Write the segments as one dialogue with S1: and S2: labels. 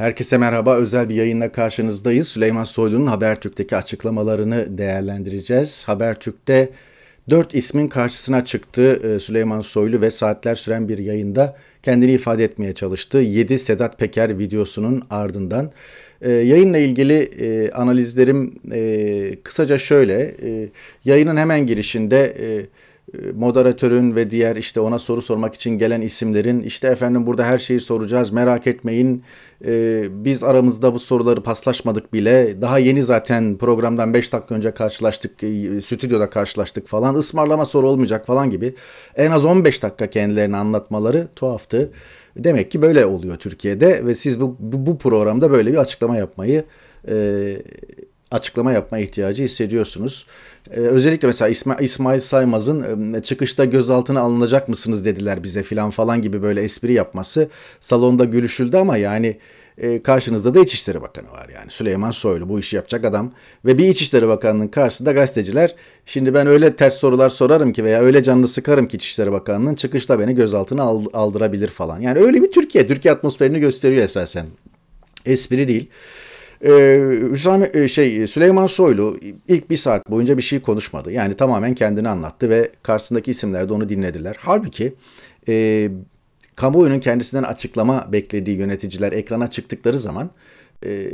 S1: Herkese merhaba. Özel bir yayınla karşınızdayız. Süleyman Soylu'nun Habertürk'teki açıklamalarını değerlendireceğiz. Habertürk'te dört ismin karşısına çıktı e, Süleyman Soylu ve saatler süren bir yayında kendini ifade etmeye çalıştı. 7 Sedat Peker videosunun ardından. E, yayınla ilgili e, analizlerim kısaca şöyle. yayının hemen girişinde moderatörün ve diğer işte ona soru sormak için gelen isimlerin işte efendim burada her şeyi soracağız merak etmeyin e, biz aramızda bu soruları paslaşmadık bile daha yeni zaten programdan 5 dakika önce karşılaştık e, stüdyoda karşılaştık falan ısmarlama soru olmayacak falan gibi en az 15 dakika kendilerini anlatmaları tuhaftı. Demek ki böyle oluyor Türkiye'de ve siz bu, bu, bu programda böyle bir açıklama yapmayı e, açıklama yapma ihtiyacı hissediyorsunuz. Ee, özellikle mesela İsma, İsmail Saymaz'ın e, çıkışta gözaltına alınacak mısınız dediler bize filan falan gibi böyle espri yapması salonda gülüşüldü ama yani e, karşınızda da İçişleri Bakanı var yani Süleyman Soylu bu işi yapacak adam ve bir İçişleri Bakanı'nın karşısında gazeteciler şimdi ben öyle ters sorular sorarım ki veya öyle canlı sıkarım ki İçişleri Bakanı'nın çıkışta beni gözaltına aldırabilir falan. Yani öyle bir Türkiye, Türkiye atmosferini gösteriyor esasen. Espri değil. Ee, Hüsam, e, şey Süleyman Soylu ilk bir saat boyunca bir şey konuşmadı. Yani tamamen kendini anlattı ve karşısındaki isimler de onu dinlediler. Halbuki e, kamuoyunun kendisinden açıklama beklediği yöneticiler ekrana çıktıkları zaman e,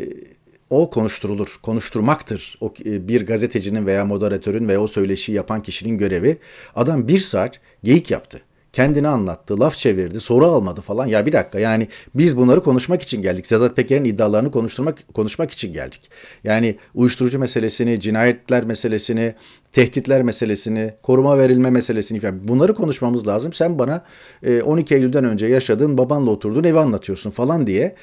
S1: o konuşturulur, konuşturmaktır. O, e, bir gazetecinin veya moderatörün veya o söyleşi yapan kişinin görevi. Adam bir saat geyik yaptı kendini anlattı, laf çevirdi, soru almadı falan. Ya bir dakika yani biz bunları konuşmak için geldik. Sedat Peker'in iddialarını konuşturmak konuşmak için geldik. Yani uyuşturucu meselesini, cinayetler meselesini, tehditler meselesini, koruma verilme meselesini falan bunları konuşmamız lazım. Sen bana 12 e, Eylül'den önce yaşadığın, babanla oturduğun evi anlatıyorsun falan diye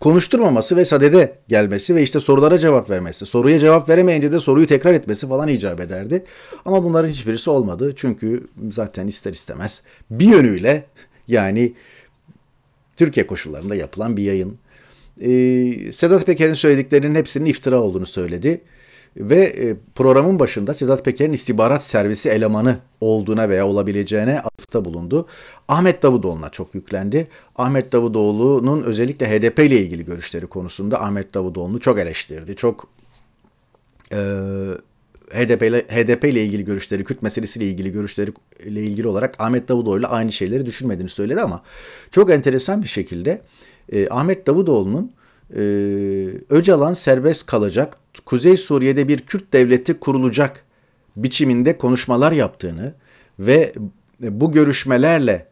S1: konuşturmaması ve sadede gelmesi ve işte sorulara cevap vermesi. Soruya cevap veremeyince de soruyu tekrar etmesi falan icap ederdi. Ama bunların hiçbirisi olmadı. Çünkü zaten ister istemez bir yönüyle yani Türkiye koşullarında yapılan bir yayın. Ee, Sedat Peker'in söylediklerinin hepsinin iftira olduğunu söyledi ve e, programın başında Sedat Peker'in istihbarat servisi elemanı olduğuna veya olabileceğine atıfta bulundu. Ahmet Davutoğlu'na çok yüklendi. Ahmet Davutoğlu'nun özellikle HDP ile ilgili görüşleri konusunda Ahmet Davutoğlu'nu çok eleştirdi. Çok e, HDP ile, HDP ile ilgili görüşleri, Kürt meselesiyle ilgili görüşleri ile ilgili olarak Ahmet Davutoğlu ile aynı şeyleri düşünmediğini söyledi ama çok enteresan bir şekilde e, Ahmet Davutoğlu'nun e, Öcalan serbest kalacak, Kuzey Suriye'de bir Kürt devleti kurulacak biçiminde konuşmalar yaptığını ve bu görüşmelerle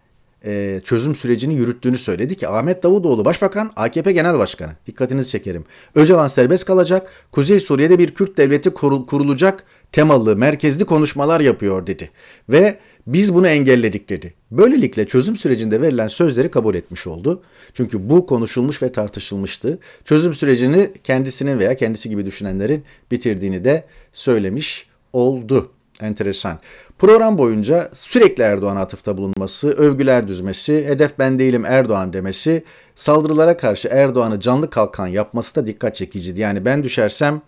S1: e, çözüm sürecini yürüttüğünü söyledi ki Ahmet Davutoğlu başbakan AKP genel başkanı. Dikkatinizi çekerim. Öcalan serbest kalacak, Kuzey Suriye'de bir Kürt devleti kurulacak temalı, merkezli konuşmalar yapıyor dedi. Ve biz bunu engelledik dedi. Böylelikle çözüm sürecinde verilen sözleri kabul etmiş oldu. Çünkü bu konuşulmuş ve tartışılmıştı. Çözüm sürecini kendisinin veya kendisi gibi düşünenlerin bitirdiğini de söylemiş oldu. Enteresan. Program boyunca sürekli Erdoğan atıfta bulunması, övgüler düzmesi, hedef ben değilim Erdoğan demesi, saldırılara karşı Erdoğan'ı canlı kalkan yapması da dikkat çekiciydi. Yani ben düşersem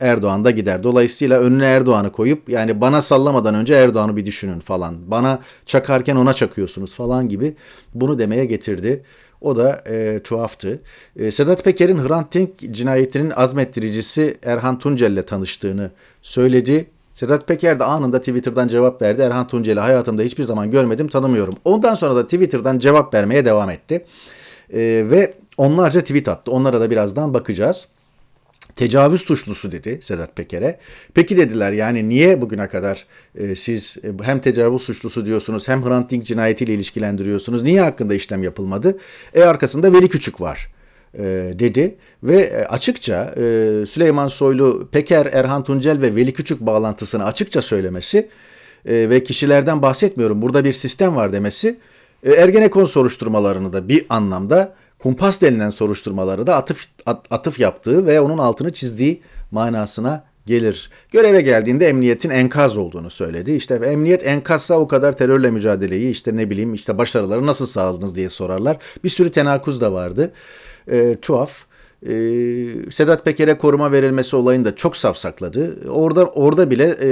S1: Erdoğan da gider. Dolayısıyla önüne Erdoğan'ı koyup yani bana sallamadan önce Erdoğan'ı bir düşünün falan. Bana çakarken ona çakıyorsunuz falan gibi bunu demeye getirdi. O da e, tuhaftı. E, Sedat Peker'in Hrant Dink cinayetinin azmettiricisi Erhan Tuncel ile tanıştığını söyledi. Sedat Peker de anında Twitter'dan cevap verdi. Erhan Tuncel'i hayatımda hiçbir zaman görmedim, tanımıyorum. Ondan sonra da Twitter'dan cevap vermeye devam etti. Ee, ve onlarca tweet attı. Onlara da birazdan bakacağız. Tecavüz suçlusu dedi Sedat Peker'e. Peki dediler yani niye bugüne kadar e, siz e, hem tecavüz suçlusu diyorsunuz hem Hrant Dink cinayetiyle ilişkilendiriyorsunuz. Niye hakkında işlem yapılmadı? E arkasında Veli Küçük var. E, dedi ve e, açıkça e, Süleyman Soylu, Peker, Erhan Tuncel ve Veli Küçük bağlantısını açıkça söylemesi ve kişilerden bahsetmiyorum burada bir sistem var demesi Ergenekon soruşturmalarını da bir anlamda kumpas denilen soruşturmaları da atıf, atıf yaptığı ve onun altını çizdiği manasına gelir. Göreve geldiğinde emniyetin enkaz olduğunu söyledi. İşte emniyet enkazsa o kadar terörle mücadeleyi işte ne bileyim işte başarıları nasıl sağladınız diye sorarlar. Bir sürü tenakuz da vardı e, tuhaf. E, Sedat Peker'e koruma verilmesi olayını da çok safsakladı. Orada orada bile e,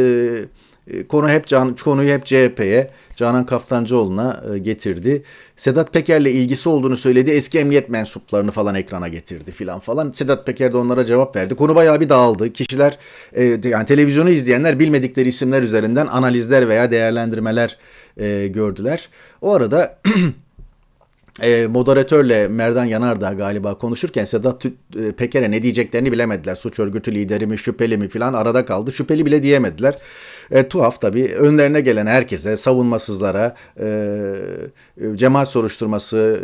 S1: e, konu hep Can, konuyu hep CHP'ye, Canan Kaftancıoğlu'na e, getirdi. Sedat Peker'le ilgisi olduğunu söyledi. Eski emniyet mensuplarını falan ekrana getirdi filan falan. Sedat Peker de onlara cevap verdi. Konu bayağı bir dağıldı. Kişiler e, yani televizyonu izleyenler bilmedikleri isimler üzerinden analizler veya değerlendirmeler gördüler. O arada e, moderatörle Merdan Yanardağ galiba konuşurken Sedat e, Peker'e ne diyeceklerini bilemediler. Suç örgütü lideri mi şüpheli mi filan arada kaldı. Şüpheli bile diyemediler. E, tuhaf tabii önlerine gelen herkese, savunmasızlara, e, e cemaat soruşturması,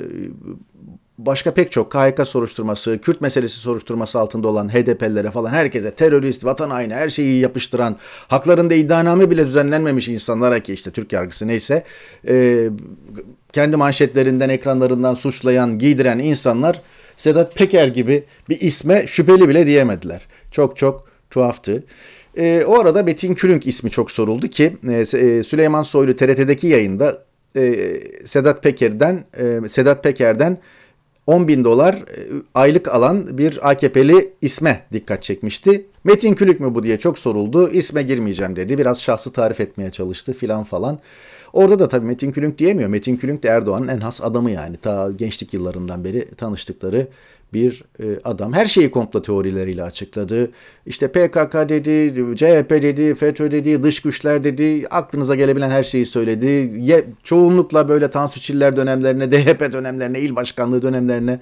S1: başka pek çok KHK soruşturması, Kürt meselesi soruşturması altında olan HDP'lere falan herkese terörist, vatan haini her şeyi yapıştıran, haklarında iddianame bile düzenlenmemiş insanlara ki işte Türk yargısı neyse e, kendi manşetlerinden, ekranlarından suçlayan, giydiren insanlar Sedat Peker gibi bir isme şüpheli bile diyemediler. Çok çok tuhaftı. E, o arada Betin Külünk ismi çok soruldu ki e, e Süleyman Soylu TRT'deki yayında e, Sedat Peker'den e, Sedat Peker'den 10 bin dolar e, aylık alan bir AKP'li isme dikkat çekmişti. Metin Külük mü bu diye çok soruldu. İsme girmeyeceğim dedi. Biraz şahsı tarif etmeye çalıştı filan falan. Orada da tabii Metin Külünk diyemiyor. Metin Külünk de Erdoğan'ın en has adamı yani. Ta gençlik yıllarından beri tanıştıkları bir e, adam. Her şeyi komplo teorileriyle açıkladı. İşte PKK dedi, CHP dedi, FETÖ dedi, dış güçler dedi. Aklınıza gelebilen her şeyi söyledi. Ye, çoğunlukla böyle Tansu Çiller dönemlerine, DHP dönemlerine, il başkanlığı dönemlerine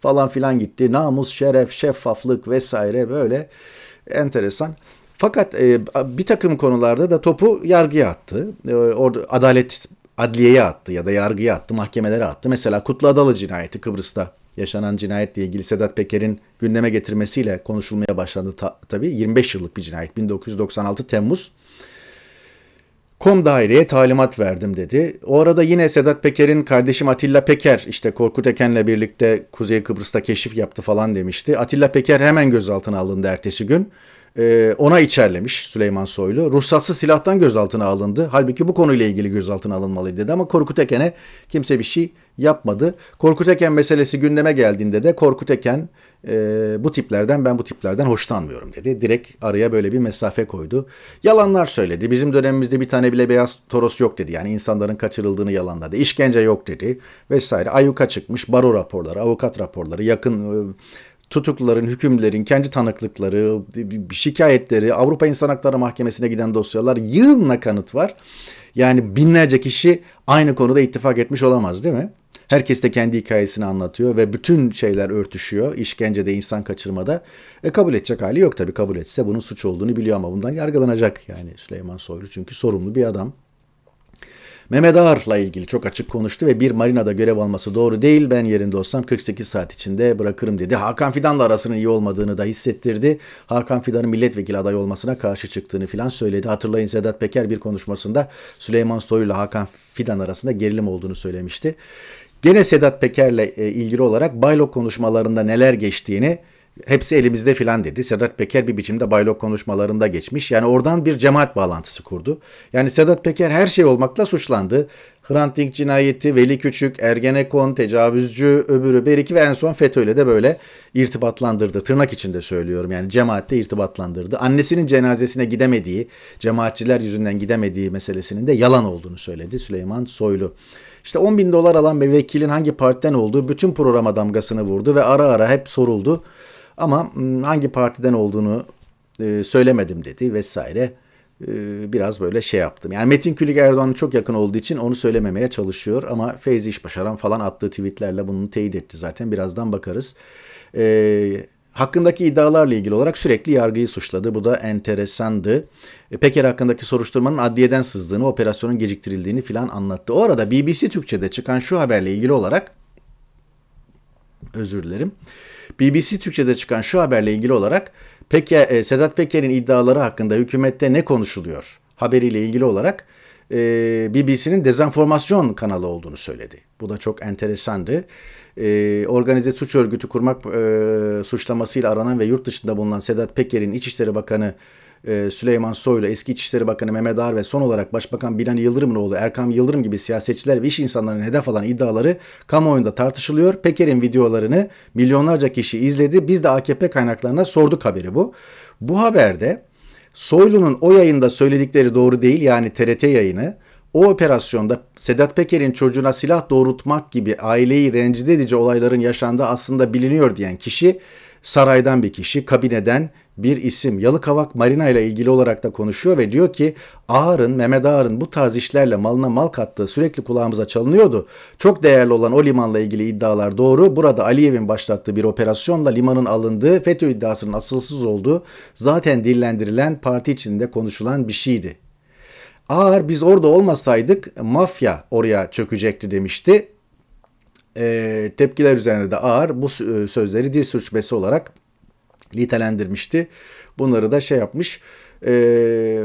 S1: falan filan gitti. Namus, şeref, şeffaflık vesaire böyle enteresan. Fakat e, bir takım konularda da topu yargıya attı. E, orada adalet adliyeye attı ya da yargıya attı, mahkemelere attı. Mesela Kutlu Adalı cinayeti Kıbrıs'ta yaşanan cinayetle ilgili Sedat Peker'in gündeme getirmesiyle konuşulmaya başlandı ta, tabii. 25 yıllık bir cinayet. 1996 Temmuz. Kom daireye talimat verdim dedi. O arada yine Sedat Peker'in kardeşim Atilla Peker işte Korkut Eken'le birlikte Kuzey Kıbrıs'ta keşif yaptı falan demişti. Atilla Peker hemen gözaltına alındı ertesi gün. E, ona içerlemiş Süleyman Soylu. Ruhsatsız silahtan gözaltına alındı. Halbuki bu konuyla ilgili gözaltına alınmalıydı dedi ama Korkut Eken'e kimse bir şey yapmadı. Korkut Eken meselesi gündeme geldiğinde de Korkut Eken e, bu tiplerden ben bu tiplerden hoşlanmıyorum dedi. Direkt araya böyle bir mesafe koydu. Yalanlar söyledi. Bizim dönemimizde bir tane bile beyaz toros yok dedi. Yani insanların kaçırıldığını yalanladı. İşkence yok dedi vesaire. Ayuka çıkmış baro raporları, avukat raporları, yakın e, tutukluların, hükümlerin kendi tanıklıkları, şikayetleri, Avrupa İnsan Hakları Mahkemesi'ne giden dosyalar yığınla kanıt var. Yani binlerce kişi aynı konuda ittifak etmiş olamaz değil mi? Herkes de kendi hikayesini anlatıyor ve bütün şeyler örtüşüyor. İşkencede, insan kaçırmada. E, kabul edecek hali yok tabii. Kabul etse bunun suç olduğunu biliyor ama bundan yargılanacak yani Süleyman Soylu. Çünkü sorumlu bir adam. Mehmet Ağar'la ilgili çok açık konuştu ve bir marinada görev alması doğru değil. Ben yerinde olsam 48 saat içinde bırakırım dedi. Hakan Fidan'la arasının iyi olmadığını da hissettirdi. Hakan Fidan'ın milletvekili aday olmasına karşı çıktığını filan söyledi. Hatırlayın Sedat Peker bir konuşmasında Süleyman Soylu ile Hakan Fidan arasında gerilim olduğunu söylemişti. Gene Sedat Peker'le e, ilgili olarak Baylok konuşmalarında neler geçtiğini hepsi elimizde filan dedi. Sedat Peker bir biçimde baylok konuşmalarında geçmiş. Yani oradan bir cemaat bağlantısı kurdu. Yani Sedat Peker her şey olmakla suçlandı. Hrant Dink cinayeti, Veli Küçük, Ergenekon, tecavüzcü, öbürü beriki ve en son FETÖ'yle de böyle irtibatlandırdı. Tırnak içinde söylüyorum yani cemaatte irtibatlandırdı. Annesinin cenazesine gidemediği, cemaatçiler yüzünden gidemediği meselesinin de yalan olduğunu söyledi Süleyman Soylu. İşte 10 bin dolar alan bir vekilin hangi partiden olduğu bütün programa damgasını vurdu ve ara ara hep soruldu. Ama hangi partiden olduğunu söylemedim dedi vesaire. biraz böyle şey yaptım. Yani Metin Külük Erdoğan'ın çok yakın olduğu için onu söylememeye çalışıyor. Ama Feyzi İşbaşaran falan attığı tweetlerle bunu teyit etti zaten. Birazdan bakarız. Eee hakkındaki iddialarla ilgili olarak sürekli yargıyı suçladı. Bu da enteresandı. E, Peker hakkındaki soruşturmanın adliyeden sızdığını, operasyonun geciktirildiğini filan anlattı. O arada BBC Türkçe'de çıkan şu haberle ilgili olarak özür dilerim. BBC Türkçe'de çıkan şu haberle ilgili olarak Peker, e, Sedat Peker'in iddiaları hakkında hükümette ne konuşuluyor haberiyle ilgili olarak e, BBC'nin dezenformasyon kanalı olduğunu söyledi. Bu da çok enteresandı. E, organize suç örgütü kurmak e, suçlamasıyla aranan ve yurt dışında bulunan Sedat Peker'in İçişleri Bakanı ee, Süleyman Soylu, eski İçişleri Bakanı Mehmet Ağar ve son olarak Başbakan Binali Yıldırım'ın oğlu Erkam Yıldırım gibi siyasetçiler ve iş insanlarının hedef alan iddiaları kamuoyunda tartışılıyor. Peker'in videolarını milyonlarca kişi izledi. Biz de AKP kaynaklarına sorduk haberi bu. Bu haberde Soylu'nun o yayında söyledikleri doğru değil yani TRT yayını. O operasyonda Sedat Peker'in çocuğuna silah doğrultmak gibi aileyi rencide edici olayların yaşandığı aslında biliniyor diyen kişi saraydan bir kişi, kabineden bir isim Yalıkavak Marina ile ilgili olarak da konuşuyor ve diyor ki Ağar'ın, Mehmet Ağar'ın bu tarz işlerle malına mal kattığı sürekli kulağımıza çalınıyordu. Çok değerli olan o limanla ilgili iddialar doğru. Burada Aliyev'in başlattığı bir operasyonla limanın alındığı FETÖ iddiasının asılsız olduğu zaten dillendirilen parti içinde konuşulan bir şeydi. Ağar biz orada olmasaydık mafya oraya çökecekti demişti. E, tepkiler üzerine de Ağar bu sözleri dil sürçmesi olarak nitelendirmişti. Bunları da şey yapmış. E,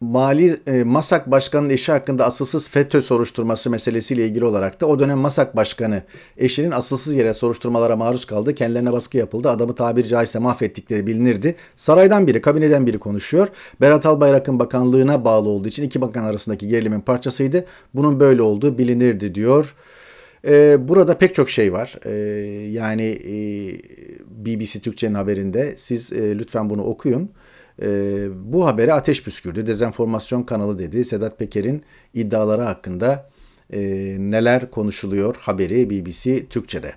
S1: Mali e, Masak Başkanı'nın eşi hakkında asılsız FETÖ soruşturması meselesiyle ilgili olarak da o dönem Masak Başkanı eşinin asılsız yere soruşturmalara maruz kaldı. Kendilerine baskı yapıldı. Adamı tabiri caizse mahvettikleri bilinirdi. Saraydan biri, kabineden biri konuşuyor. Berat Albayrak'ın bakanlığına bağlı olduğu için iki bakan arasındaki gerilimin parçasıydı. Bunun böyle olduğu bilinirdi diyor. E, burada pek çok şey var. E, yani e, BBC Türkçe'nin haberinde siz e, lütfen bunu okuyun. E, bu habere ateş püskürdü. Dezenformasyon kanalı dedi. Sedat Peker'in iddiaları hakkında e, neler konuşuluyor haberi BBC Türkçe'de.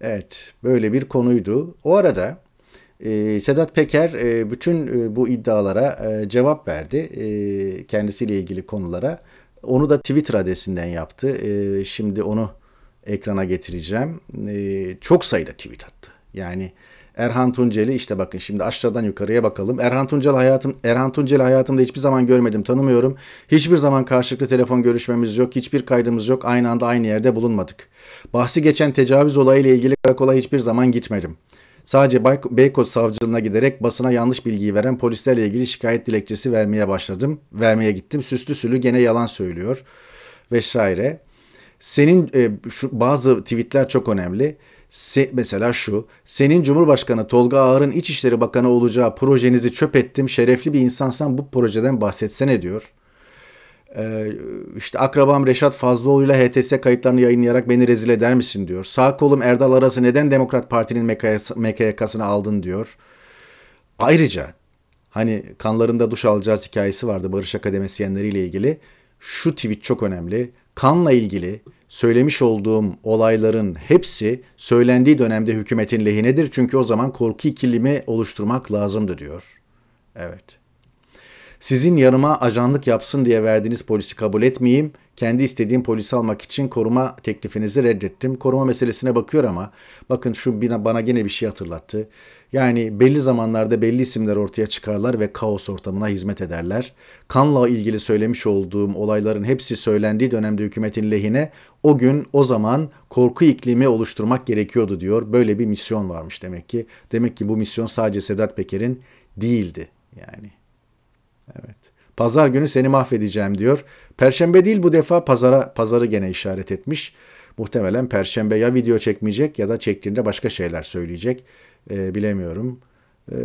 S1: Evet böyle bir konuydu. O arada e, Sedat Peker e, bütün e, bu iddialara e, cevap verdi. E, kendisiyle ilgili konulara onu da Twitter adresinden yaptı. Ee, şimdi onu ekrana getireceğim. Ee, çok sayıda tweet attı. Yani Erhan Tuncel'i işte bakın şimdi aşağıdan yukarıya bakalım. Erhan Tuncel hayatım Erhan Tuncel hayatımda hiçbir zaman görmedim, tanımıyorum. Hiçbir zaman karşılıklı telefon görüşmemiz yok, hiçbir kaydımız yok. Aynı anda aynı yerde bulunmadık. Bahsi geçen tecavüz olayıyla ilgili karakola hiçbir zaman gitmedim. Sadece Beykoz Savcılığına giderek basına yanlış bilgiyi veren polislerle ilgili şikayet dilekçesi vermeye başladım. Vermeye gittim. Süslü sülü gene yalan söylüyor vesaire. Senin e, şu bazı tweetler çok önemli. Se, mesela şu, senin Cumhurbaşkanı Tolga Ağar'ın İçişleri Bakanı olacağı projenizi çöp ettim, şerefli bir insansan bu projeden bahsetsene diyor. Ee, işte akrabam Reşat Fazlıoğlu'yla HTS kayıtlarını yayınlayarak beni rezil eder misin diyor. Sağ kolum Erdal Aras'ı neden Demokrat Parti'nin MKYK'sına aldın diyor. Ayrıca hani kanlarında duş alacağız hikayesi vardı Barış Akademisyenleriyle ilgili. Şu tweet çok önemli. Kanla ilgili söylemiş olduğum olayların hepsi söylendiği dönemde hükümetin lehinedir. Çünkü o zaman korku ikilimi oluşturmak lazımdı diyor. Evet. Sizin yanıma ajanlık yapsın diye verdiğiniz polisi kabul etmeyeyim. Kendi istediğim polisi almak için koruma teklifinizi reddettim. Koruma meselesine bakıyor ama bakın şu bana gene bir şey hatırlattı. Yani belli zamanlarda belli isimler ortaya çıkarlar ve kaos ortamına hizmet ederler. Kanla ilgili söylemiş olduğum olayların hepsi söylendiği dönemde hükümetin lehine o gün o zaman korku iklimi oluşturmak gerekiyordu diyor. Böyle bir misyon varmış demek ki. Demek ki bu misyon sadece Sedat Peker'in değildi yani. Evet. Pazar günü seni mahvedeceğim diyor. Perşembe değil bu defa pazara pazarı gene işaret etmiş. Muhtemelen perşembe ya video çekmeyecek ya da çektiğinde başka şeyler söyleyecek. Ee, bilemiyorum. Ee,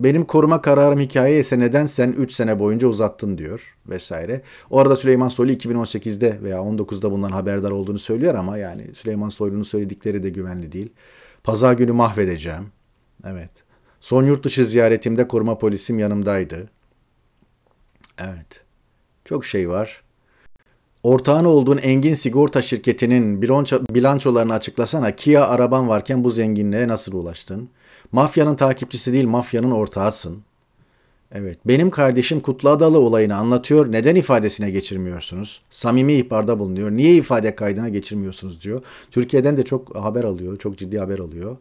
S1: benim koruma kararım hikaye ise neden sen 3 sene boyunca uzattın diyor vesaire. O arada Süleyman Soylu 2018'de veya 19'da bundan haberdar olduğunu söylüyor ama yani Süleyman Soylu'nun söyledikleri de güvenli değil. Pazar günü mahvedeceğim. Evet. Son yurt dışı ziyaretimde koruma polisim yanımdaydı. Evet. Çok şey var. Ortağın olduğun Engin Sigorta Şirketi'nin bilançolarını açıklasana. Kia araban varken bu zenginliğe nasıl ulaştın? Mafyanın takipçisi değil, mafyanın ortağısın. Evet, benim kardeşim Kutlu Adalı olayını anlatıyor. Neden ifadesine geçirmiyorsunuz? Samimi ihbarda bulunuyor. Niye ifade kaydına geçirmiyorsunuz diyor. Türkiye'den de çok haber alıyor, çok ciddi haber alıyor.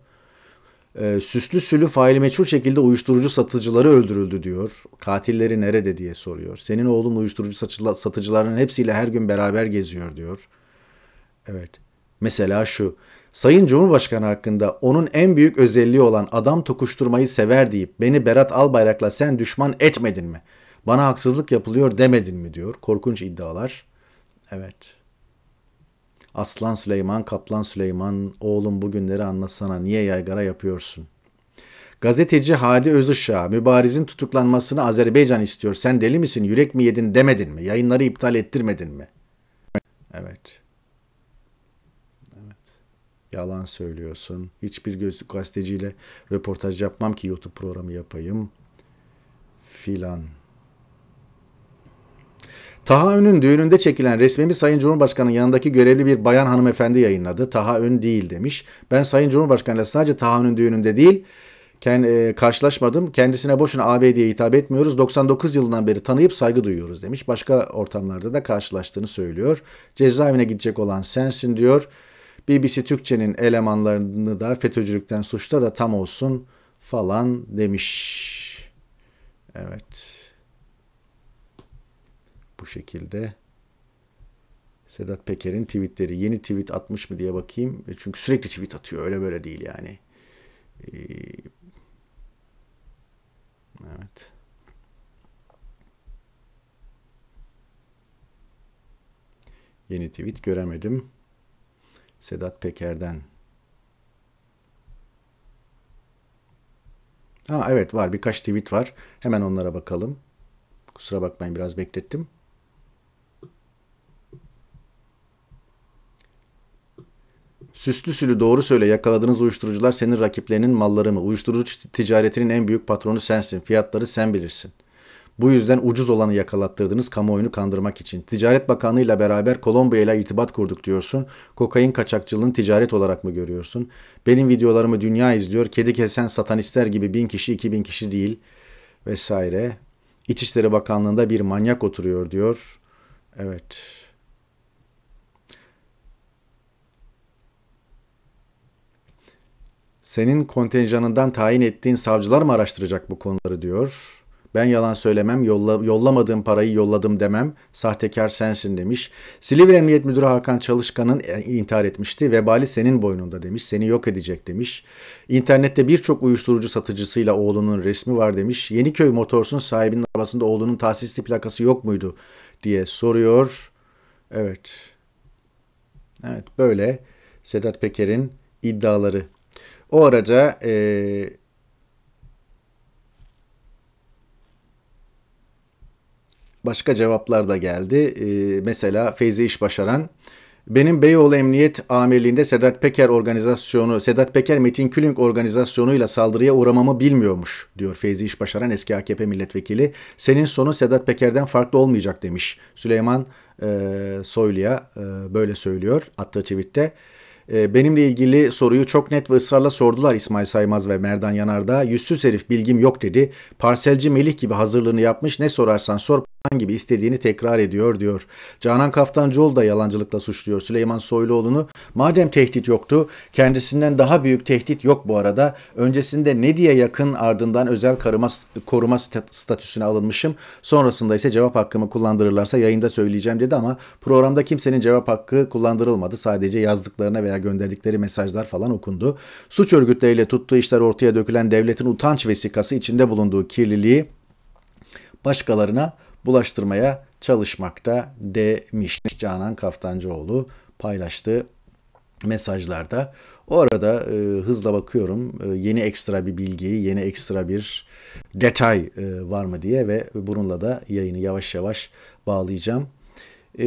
S1: E, süslü sülü faili meçhul şekilde uyuşturucu satıcıları öldürüldü diyor. Katilleri nerede diye soruyor. Senin oğlun uyuşturucu satıcılarının hepsiyle her gün beraber geziyor diyor. Evet. Mesela şu. Sayın Cumhurbaşkanı hakkında onun en büyük özelliği olan adam tokuşturmayı sever deyip beni Berat Albayrak'la sen düşman etmedin mi? Bana haksızlık yapılıyor demedin mi diyor. Korkunç iddialar. Evet. Aslan Süleyman, Kaplan Süleyman, oğlum bugünleri anlasana niye yaygara yapıyorsun? Gazeteci Hadi Özışa, mübarizin tutuklanmasını Azerbaycan istiyor. Sen deli misin, yürek mi yedin demedin mi? Yayınları iptal ettirmedin mi? Evet. Evet. Yalan söylüyorsun. Hiçbir gözlük gazeteciyle röportaj yapmam ki YouTube programı yapayım. Filan. Taha Ön'ün düğününde çekilen resmimi Sayın Cumhurbaşkanı'nın yanındaki görevli bir bayan hanımefendi yayınladı. Taha Ön değil demiş. Ben Sayın Cumhurbaşkanı'yla sadece Taha Ön'ün düğününde değil kend, e, karşılaşmadım. Kendisine boşuna AB diye hitap etmiyoruz. 99 yılından beri tanıyıp saygı duyuyoruz demiş. Başka ortamlarda da karşılaştığını söylüyor. Cezaevine gidecek olan sensin diyor. BBC Türkçe'nin elemanlarını da FETÖ'cülükten suçta da tam olsun falan demiş. Evet. Bu şekilde Sedat Peker'in tweetleri. Yeni tweet atmış mı diye bakayım. E, çünkü sürekli tweet atıyor. Öyle böyle değil yani. E, evet. Yeni tweet göremedim. Sedat Peker'den. Ha evet var birkaç tweet var. Hemen onlara bakalım. Kusura bakmayın biraz beklettim. Süslü sülü doğru söyle yakaladığınız uyuşturucular senin rakiplerinin malları mı? Uyuşturucu ticaretinin en büyük patronu sensin. Fiyatları sen bilirsin. Bu yüzden ucuz olanı yakalattırdınız kamuoyunu kandırmak için. Ticaret Bakanı ile beraber Kolombiya ile irtibat kurduk diyorsun. Kokain kaçakçılığını ticaret olarak mı görüyorsun? Benim videolarımı dünya izliyor. Kedi kesen satanistler gibi bin kişi iki bin kişi değil vesaire. İçişleri Bakanlığı'nda bir manyak oturuyor diyor. Evet. Senin kontenjanından tayin ettiğin savcılar mı araştıracak bu konuları diyor. Ben yalan söylemem, yolla, yollamadığım parayı yolladım demem, sahtekar sensin demiş. Silivri Emniyet Müdürü Hakan Çalışkan'ın e, intihar etmişti. Vebali senin boynunda demiş, seni yok edecek demiş. İnternette birçok uyuşturucu satıcısıyla oğlunun resmi var demiş. Yeniköy Motors'un sahibinin arabasında oğlunun tahsisli plakası yok muydu diye soruyor. Evet. Evet böyle Sedat Peker'in iddiaları. O araca e, başka cevaplar da geldi. E, mesela Feyzi İş Başaran benim Beyoğlu Emniyet Amirliği'nde Sedat Peker organizasyonu, Sedat Peker Metin Külünk organizasyonuyla saldırıya uğramamı bilmiyormuş diyor Feyzi İşbaşaran eski AKP milletvekili. Senin sonu Sedat Peker'den farklı olmayacak demiş. Süleyman e, Soylu'ya e, böyle söylüyor attığı tweette. Ee, benimle ilgili soruyu çok net ve ısrarla sordular İsmail Saymaz ve Merdan Yanardağ. Yüzsüz herif bilgim yok dedi. Parselci Melih gibi hazırlığını yapmış ne sorarsan sor hayvan gibi istediğini tekrar ediyor diyor. Canan Kaftancıoğlu da yalancılıkla suçluyor Süleyman Soyluoğlu'nu. Madem tehdit yoktu kendisinden daha büyük tehdit yok bu arada. Öncesinde ne diye yakın ardından özel karıma, koruma statüsüne alınmışım. Sonrasında ise cevap hakkımı kullandırırlarsa yayında söyleyeceğim dedi ama programda kimsenin cevap hakkı kullandırılmadı. Sadece yazdıklarına veya gönderdikleri mesajlar falan okundu. Suç örgütleriyle tuttuğu işler ortaya dökülen devletin utanç vesikası içinde bulunduğu kirliliği başkalarına bulaştırmaya çalışmakta demiş Canan Kaftancıoğlu paylaştığı mesajlarda. Orada e, hızla bakıyorum e, yeni ekstra bir bilgiyi, yeni ekstra bir detay e, var mı diye ve bununla da yayını yavaş yavaş bağlayacağım. E,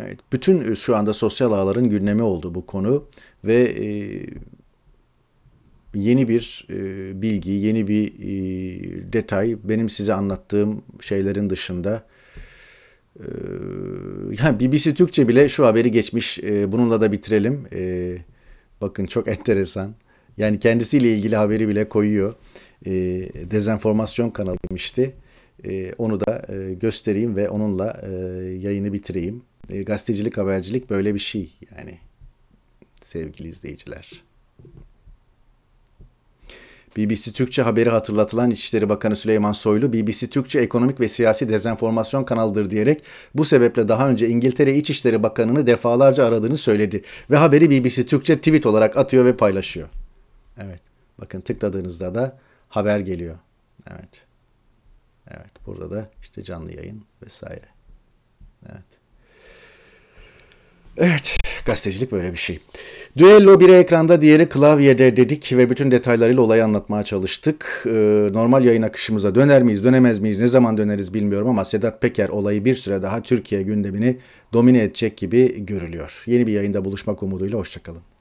S1: evet, bütün şu anda sosyal ağların gündemi oldu bu konu ve e, yeni bir e, bilgi, yeni bir e, detay benim size anlattığım şeylerin dışında e, yani BBC Türkçe bile şu haberi geçmiş. E, bununla da bitirelim. E, bakın çok enteresan. Yani kendisiyle ilgili haberi bile koyuyor. E, dezenformasyon kanalıymıştı. E, onu da e, göstereyim ve onunla e, yayını bitireyim. E, gazetecilik, habercilik böyle bir şey yani sevgili izleyiciler. BBC Türkçe haberi hatırlatılan İçişleri Bakanı Süleyman Soylu, BBC Türkçe ekonomik ve siyasi dezenformasyon kanalıdır diyerek bu sebeple daha önce İngiltere İçişleri Bakanı'nı defalarca aradığını söyledi ve haberi BBC Türkçe tweet olarak atıyor ve paylaşıyor. Evet. Bakın tıkladığınızda da haber geliyor. Evet. Evet. Burada da işte canlı yayın vesaire. Evet. Evet. Gazetecilik böyle bir şey. Düello biri ekranda diğeri klavyede dedik ve bütün detaylarıyla olayı anlatmaya çalıştık. Ee, normal yayın akışımıza döner miyiz dönemez miyiz ne zaman döneriz bilmiyorum ama Sedat Peker olayı bir süre daha Türkiye gündemini domine edecek gibi görülüyor. Yeni bir yayında buluşmak umuduyla hoşçakalın.